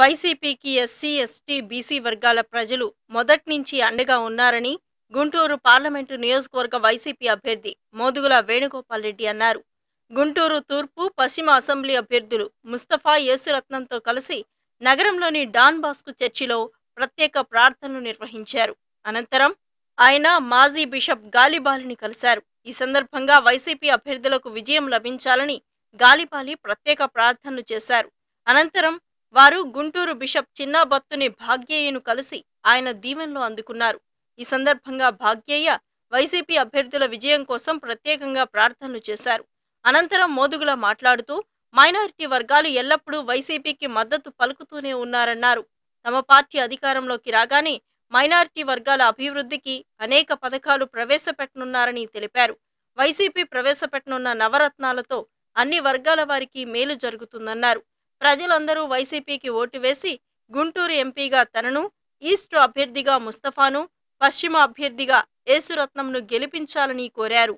వైసీపీకి SC ST BC వర్గాల ప్రజలు నుంచి అండగా ఉన్నారని గుంటూరు పార్లమెంటు నియోజకవర్గ వైసీపీ అభ్యర్థి మోదుగుల వేణుగోపాల్ రెడ్డి అన్నారు గుంటూరు తూర్పు పశ్చిమ అసెంబ్లీ అభ్యర్థులు ముస్తఫా యేసురత్నంతో కలిసి నగరంలోని డాన్ బాస్కు చర్చిలో ప్రత్యేక ప్రార్థనలు నిర్వహించారు అనంతరం ఆయన మాజీ బిషప్ గాలిబాలిని కలిశారు ఈ సందర్భంగా వైసీపీ అభ్యర్థులకు విజయం లభించాలని గాలిబాలి ప్రత్యేక ప్రార్థనలు చేశారు అనంతరం వారు గుంటూరు బిషప్ చిన్నాబత్తుని భాగ్యయ్యను కలిసి ఆయన దీవెన్లో అందుకున్నారు ఈ సందర్భంగా భాగ్యయ్య వైసీపీ అభ్యర్థుల విజయం కోసం ప్రత్యేకంగా ప్రార్థనలు చేశారు అనంతరం మోదుగుల మాట్లాడుతూ మైనారిటీ వర్గాలు ఎల్లప్పుడూ వైసీపీకి మద్దతు పలుకుతూనే ఉన్నారన్నారు తమ పార్టీ అధికారంలోకి రాగానే మైనారిటీ వర్గాల అభివృద్ధికి అనేక పథకాలు ప్రవేశపెట్టనున్నారని తెలిపారు వైసీపీ ప్రవేశపెట్టనున్న నవరత్నాలతో అన్ని వర్గాల వారికి మేలు జరుగుతుందన్నారు ప్రజలందరూ వైసీపీకి ఓటు వేసి గుంటూరు ఎంపీగా తనను ఈస్ట్ అభ్యర్థిగా ముస్తఫాను పశ్చిమ అభ్యర్థిగా యేసురత్నంను గెలిపించాలని కోరారు